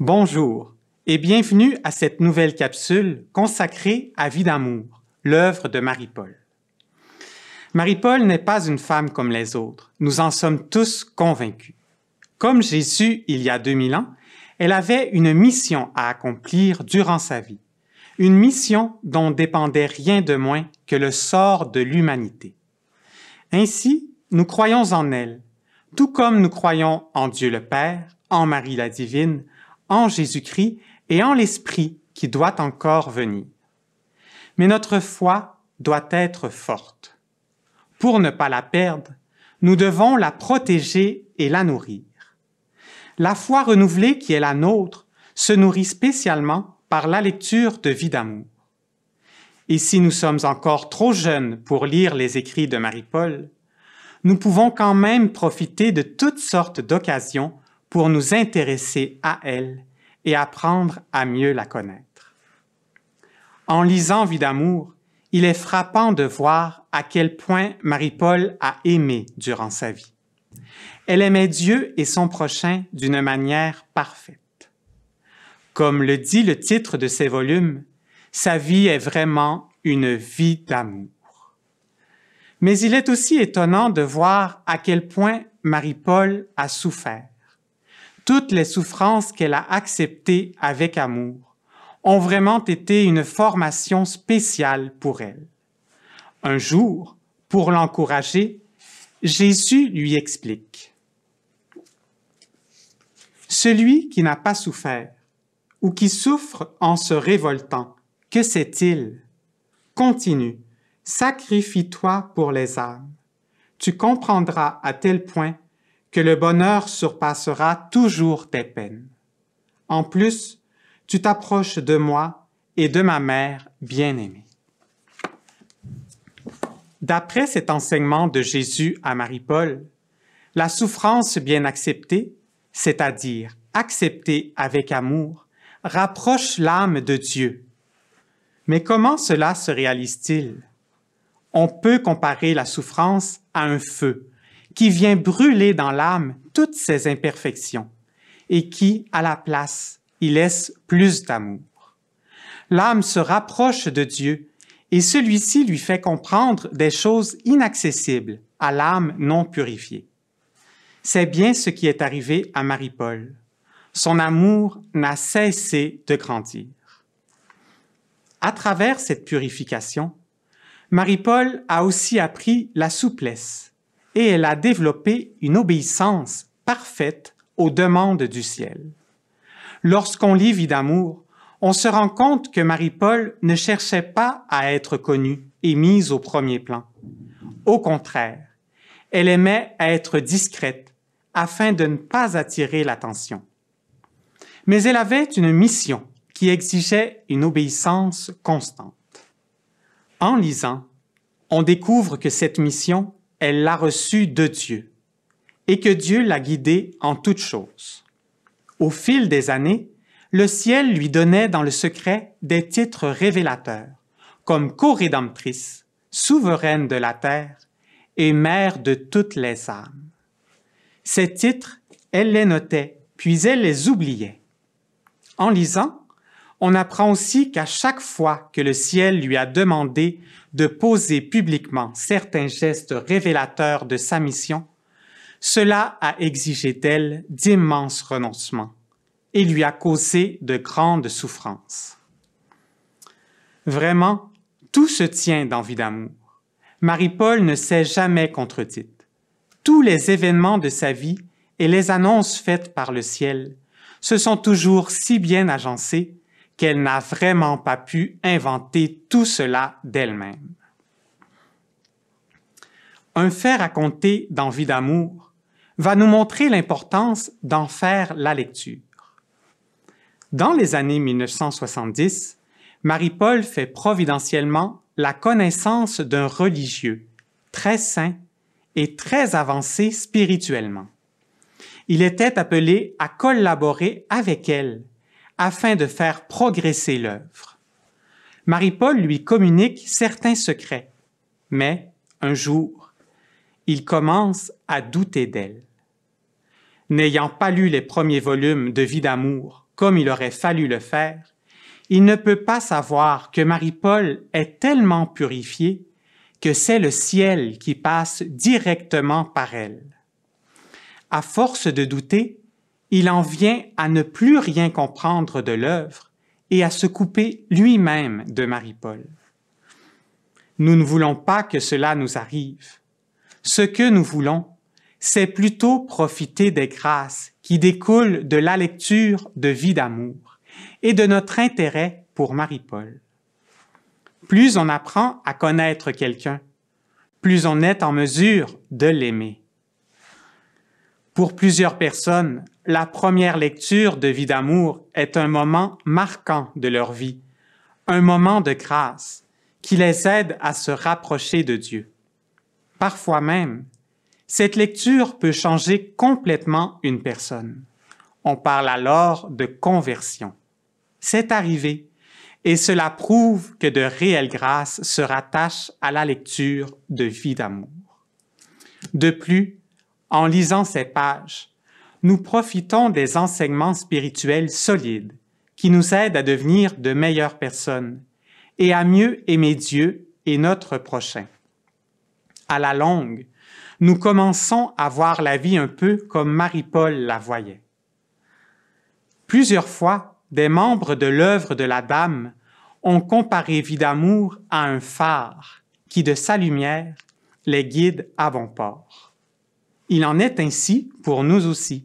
Bonjour et bienvenue à cette nouvelle capsule consacrée à Vie d'amour, l'œuvre de Marie-Paul. Marie-Paul n'est pas une femme comme les autres, nous en sommes tous convaincus. Comme Jésus il y a 2000 ans, elle avait une mission à accomplir durant sa vie, une mission dont dépendait rien de moins que le sort de l'humanité. Ainsi, nous croyons en elle, tout comme nous croyons en Dieu le Père, en Marie la Divine, en Jésus-Christ et en l'Esprit qui doit encore venir. Mais notre foi doit être forte. Pour ne pas la perdre, nous devons la protéger et la nourrir. La foi renouvelée qui est la nôtre se nourrit spécialement par la lecture de Vie d'amour. Et si nous sommes encore trop jeunes pour lire les écrits de Marie-Paul, nous pouvons quand même profiter de toutes sortes d'occasions pour nous intéresser à elle et apprendre à mieux la connaître. En lisant Vie d'amour, il est frappant de voir à quel point Marie-Paul a aimé durant sa vie. Elle aimait Dieu et son prochain d'une manière parfaite. Comme le dit le titre de ses volumes, sa vie est vraiment une vie d'amour. Mais il est aussi étonnant de voir à quel point Marie-Paul a souffert toutes les souffrances qu'elle a acceptées avec amour ont vraiment été une formation spéciale pour elle. Un jour, pour l'encourager, Jésus lui explique Celui qui n'a pas souffert ou qui souffre en se révoltant, que sait-il Continue, sacrifie-toi pour les âmes. Tu comprendras à tel point que le bonheur surpassera toujours tes peines. En plus, tu t'approches de moi et de ma mère bien-aimée. D'après cet enseignement de Jésus à Marie-Paul, la souffrance bien acceptée, c'est-à-dire acceptée avec amour, rapproche l'âme de Dieu. Mais comment cela se réalise-t-il On peut comparer la souffrance à un feu qui vient brûler dans l'âme toutes ses imperfections et qui, à la place, y laisse plus d'amour. L'âme se rapproche de Dieu et celui-ci lui fait comprendre des choses inaccessibles à l'âme non purifiée. C'est bien ce qui est arrivé à Marie-Paul. Son amour n'a cessé de grandir. À travers cette purification, Marie-Paul a aussi appris la souplesse et elle a développé une obéissance parfaite aux demandes du ciel. Lorsqu'on lit Vie d'amour, on se rend compte que Marie-Paul ne cherchait pas à être connue et mise au premier plan. Au contraire, elle aimait être discrète afin de ne pas attirer l'attention. Mais elle avait une mission qui exigeait une obéissance constante. En lisant, on découvre que cette mission elle l'a reçue de Dieu et que Dieu l'a guidée en toutes choses. Au fil des années, le ciel lui donnait dans le secret des titres révélateurs, comme co-rédemptrice, souveraine de la terre et mère de toutes les âmes. Ces titres, elle les notait, puis elle les oubliait. En lisant, on apprend aussi qu'à chaque fois que le ciel lui a demandé de poser publiquement certains gestes révélateurs de sa mission, cela a exigé d'elle d'immenses renoncements et lui a causé de grandes souffrances. Vraiment, tout se tient vie d'amour. Marie-Paul ne s'est jamais contredite. Tous les événements de sa vie et les annonces faites par le ciel se sont toujours si bien agencés qu'elle n'a vraiment pas pu inventer tout cela d'elle-même. Un fait raconté dans Vie d'amour va nous montrer l'importance d'en faire la lecture. Dans les années 1970, Marie-Paul fait providentiellement la connaissance d'un religieux très saint et très avancé spirituellement. Il était appelé à collaborer avec elle afin de faire progresser l'œuvre. Marie-Paul lui communique certains secrets, mais un jour, il commence à douter d'elle. N'ayant pas lu les premiers volumes de Vie d'amour comme il aurait fallu le faire, il ne peut pas savoir que Marie-Paul est tellement purifiée que c'est le ciel qui passe directement par elle. À force de douter, il en vient à ne plus rien comprendre de l'œuvre et à se couper lui-même de Marie-Paul. Nous ne voulons pas que cela nous arrive. Ce que nous voulons, c'est plutôt profiter des grâces qui découlent de la lecture de Vie d'amour et de notre intérêt pour Marie-Paul. Plus on apprend à connaître quelqu'un, plus on est en mesure de l'aimer. Pour plusieurs personnes, la première lecture de Vie d'amour est un moment marquant de leur vie, un moment de grâce qui les aide à se rapprocher de Dieu. Parfois même, cette lecture peut changer complètement une personne. On parle alors de conversion. C'est arrivé, et cela prouve que de réelles grâces se rattachent à la lecture de Vie d'amour. De plus, en lisant ces pages, nous profitons des enseignements spirituels solides qui nous aident à devenir de meilleures personnes et à mieux aimer Dieu et notre prochain. À la longue, nous commençons à voir la vie un peu comme Marie-Paul la voyait. Plusieurs fois, des membres de l'œuvre de la Dame ont comparé Vie d'amour à un phare qui, de sa lumière, les guide à bon port. Il en est ainsi pour nous aussi.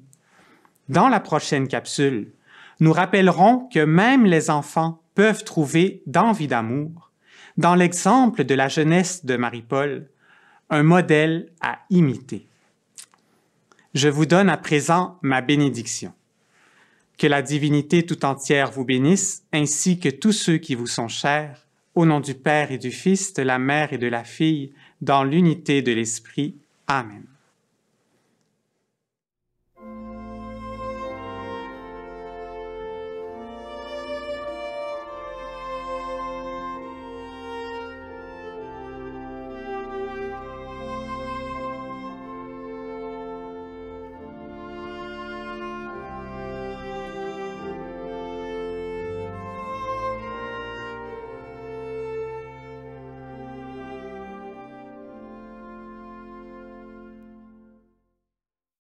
Dans la prochaine capsule, nous rappellerons que même les enfants peuvent trouver d'envie d'amour, dans l'exemple de la jeunesse de Marie-Paul, un modèle à imiter. Je vous donne à présent ma bénédiction. Que la divinité tout entière vous bénisse, ainsi que tous ceux qui vous sont chers, au nom du Père et du Fils, de la Mère et de la Fille, dans l'unité de l'Esprit. Amen.